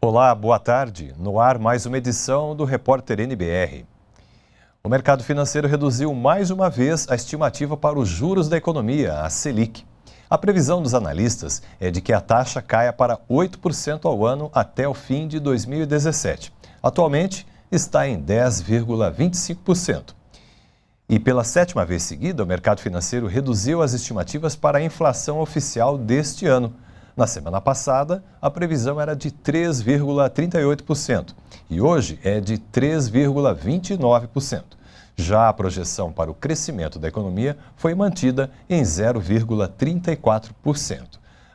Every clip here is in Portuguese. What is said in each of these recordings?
Olá, boa tarde. No ar, mais uma edição do Repórter NBR. O mercado financeiro reduziu mais uma vez a estimativa para os juros da economia, a Selic. A previsão dos analistas é de que a taxa caia para 8% ao ano até o fim de 2017. Atualmente está em 10,25%. E pela sétima vez seguida, o mercado financeiro reduziu as estimativas para a inflação oficial deste ano. Na semana passada, a previsão era de 3,38% e hoje é de 3,29%. Já a projeção para o crescimento da economia foi mantida em 0,34%.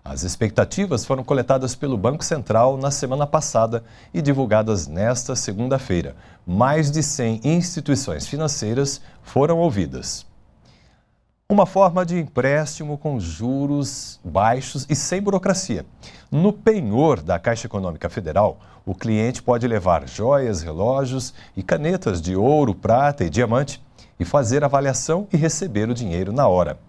As expectativas foram coletadas pelo Banco Central na semana passada e divulgadas nesta segunda-feira. Mais de 100 instituições financeiras foram ouvidas. Uma forma de empréstimo com juros baixos e sem burocracia. No penhor da Caixa Econômica Federal, o cliente pode levar joias, relógios e canetas de ouro, prata e diamante e fazer avaliação e receber o dinheiro na hora.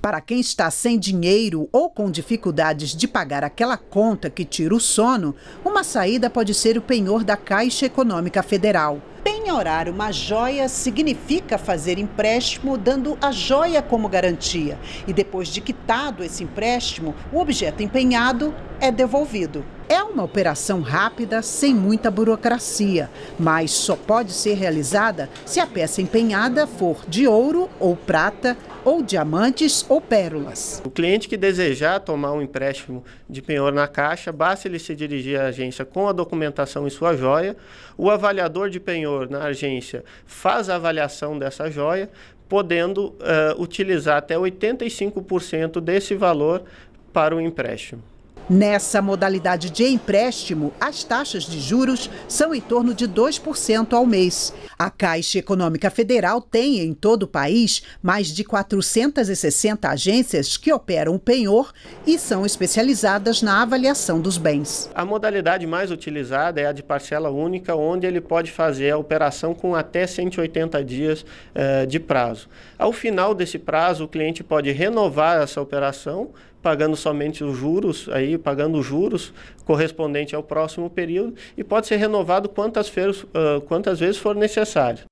Para quem está sem dinheiro ou com dificuldades de pagar aquela conta que tira o sono, uma saída pode ser o penhor da Caixa Econômica Federal. Penhorar uma joia significa fazer empréstimo dando a joia como garantia. E depois de quitado esse empréstimo, o objeto empenhado é devolvido. É uma operação rápida, sem muita burocracia, mas só pode ser realizada se a peça empenhada for de ouro ou prata, ou diamantes ou pérolas. O cliente que desejar tomar um empréstimo de penhor na caixa, basta ele se dirigir à agência com a documentação e sua joia. O avaliador de penhor na agência faz a avaliação dessa joia, podendo uh, utilizar até 85% desse valor para o empréstimo. Nessa modalidade de empréstimo, as taxas de juros são em torno de 2% ao mês. A Caixa Econômica Federal tem em todo o país mais de 460 agências que operam o penhor e são especializadas na avaliação dos bens. A modalidade mais utilizada é a de parcela única, onde ele pode fazer a operação com até 180 dias eh, de prazo. Ao final desse prazo, o cliente pode renovar essa operação pagando somente os juros, aí pagando os juros correspondente ao próximo período e pode ser renovado quantas, feiras, uh, quantas vezes for necessário.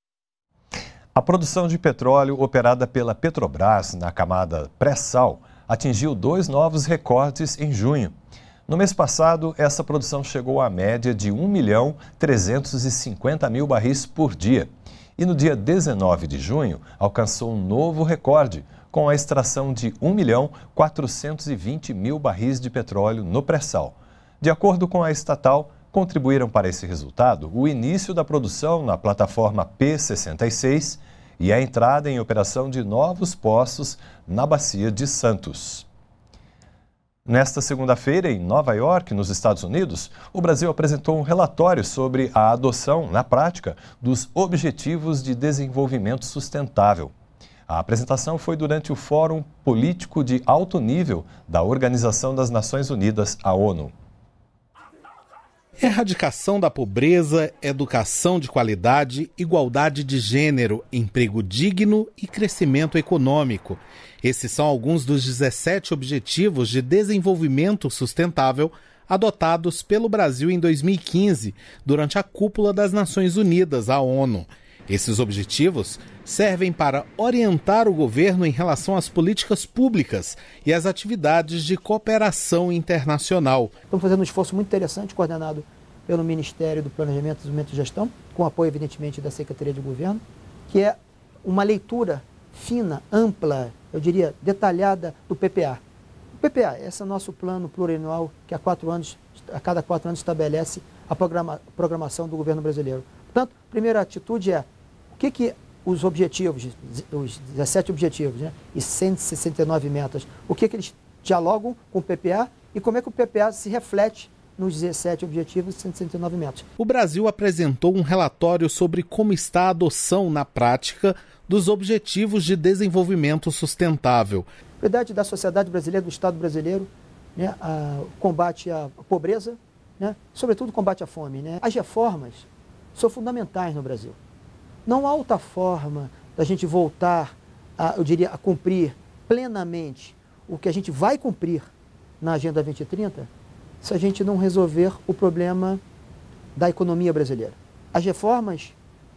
A produção de petróleo operada pela Petrobras na camada pré-sal atingiu dois novos recordes em junho. No mês passado, essa produção chegou à média de 1 milhão 350 mil barris por dia. E no dia 19 de junho, alcançou um novo recorde, com a extração de 1 milhão 420 mil barris de petróleo no pré-sal. De acordo com a estatal, contribuíram para esse resultado o início da produção na plataforma P66 e a entrada em operação de novos poços na Bacia de Santos. Nesta segunda-feira, em Nova York, nos Estados Unidos, o Brasil apresentou um relatório sobre a adoção, na prática, dos Objetivos de Desenvolvimento Sustentável. A apresentação foi durante o Fórum Político de Alto Nível da Organização das Nações Unidas, a ONU. Erradicação da pobreza, educação de qualidade, igualdade de gênero, emprego digno e crescimento econômico. Esses são alguns dos 17 Objetivos de Desenvolvimento Sustentável adotados pelo Brasil em 2015, durante a Cúpula das Nações Unidas, a ONU. Esses objetivos servem para orientar o governo em relação às políticas públicas e às atividades de cooperação internacional. Estamos fazendo um esforço muito interessante, coordenado pelo Ministério do Planejamento, Desenvolvimento e Gestão, com apoio, evidentemente, da Secretaria de Governo, que é uma leitura fina, ampla, eu diria detalhada, do PPA. O PPA, esse é o nosso plano plurianual que a, quatro anos, a cada quatro anos estabelece a programa, programação do governo brasileiro. Portanto, a primeira atitude é o que, que os objetivos, os 17 objetivos né, e 169 metas, o que, que eles dialogam com o PPA e como é que o PPA se reflete nos 17 objetivos e 169 metas. O Brasil apresentou um relatório sobre como está a adoção na prática dos Objetivos de Desenvolvimento Sustentável. A prioridade da sociedade brasileira, do Estado brasileiro, né, a combate à pobreza, né, sobretudo combate à fome. Né. As reformas são fundamentais no Brasil. Não há outra forma da gente voltar, a, eu diria, a cumprir plenamente o que a gente vai cumprir na Agenda 2030 se a gente não resolver o problema da economia brasileira. As reformas,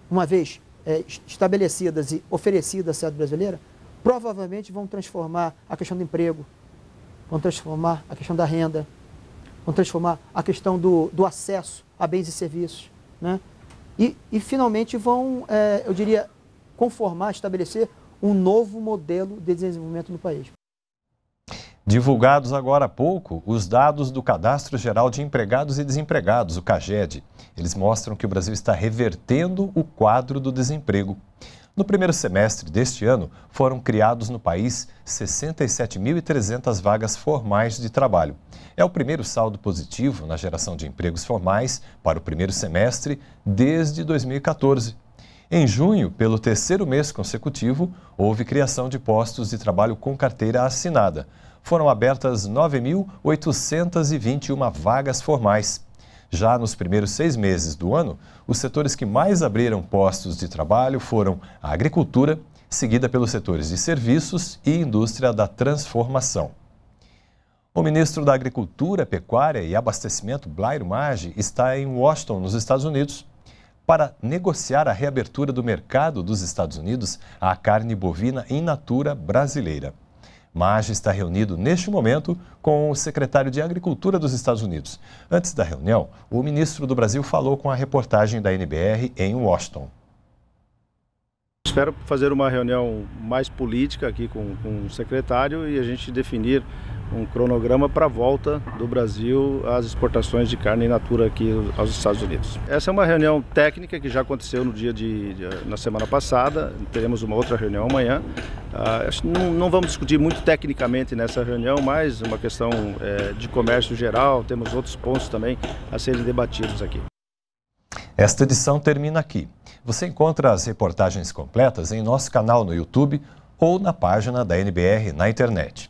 uma vez é, estabelecidas e oferecidas à sociedade brasileira, provavelmente vão transformar a questão do emprego, vão transformar a questão da renda, vão transformar a questão do, do acesso a bens e serviços. Né? E, e finalmente vão, é, eu diria, conformar, estabelecer um novo modelo de desenvolvimento no país. Divulgados agora há pouco os dados do Cadastro Geral de Empregados e Desempregados, o CAGED. Eles mostram que o Brasil está revertendo o quadro do desemprego. No primeiro semestre deste ano, foram criados no país 67.300 vagas formais de trabalho. É o primeiro saldo positivo na geração de empregos formais para o primeiro semestre desde 2014. Em junho, pelo terceiro mês consecutivo, houve criação de postos de trabalho com carteira assinada. Foram abertas 9.821 vagas formais já nos primeiros seis meses do ano, os setores que mais abriram postos de trabalho foram a agricultura, seguida pelos setores de serviços e indústria da transformação. O ministro da Agricultura, Pecuária e Abastecimento, Blair Maggi, está em Washington, nos Estados Unidos, para negociar a reabertura do mercado dos Estados Unidos à carne bovina in natura brasileira. Maggi está reunido neste momento com o secretário de Agricultura dos Estados Unidos. Antes da reunião, o ministro do Brasil falou com a reportagem da NBR em Washington. Espero fazer uma reunião mais política aqui com, com o secretário e a gente definir um cronograma para a volta do Brasil às exportações de carne in natura aqui aos Estados Unidos. Essa é uma reunião técnica que já aconteceu no dia de, de na semana passada, teremos uma outra reunião amanhã. Ah, não, não, vamos discutir muito tecnicamente nessa reunião, mas uma questão é, de comércio geral, temos outros pontos também a serem debatidos aqui. Esta edição termina aqui. Você encontra as reportagens completas em nosso canal no YouTube ou na página da NBR na internet.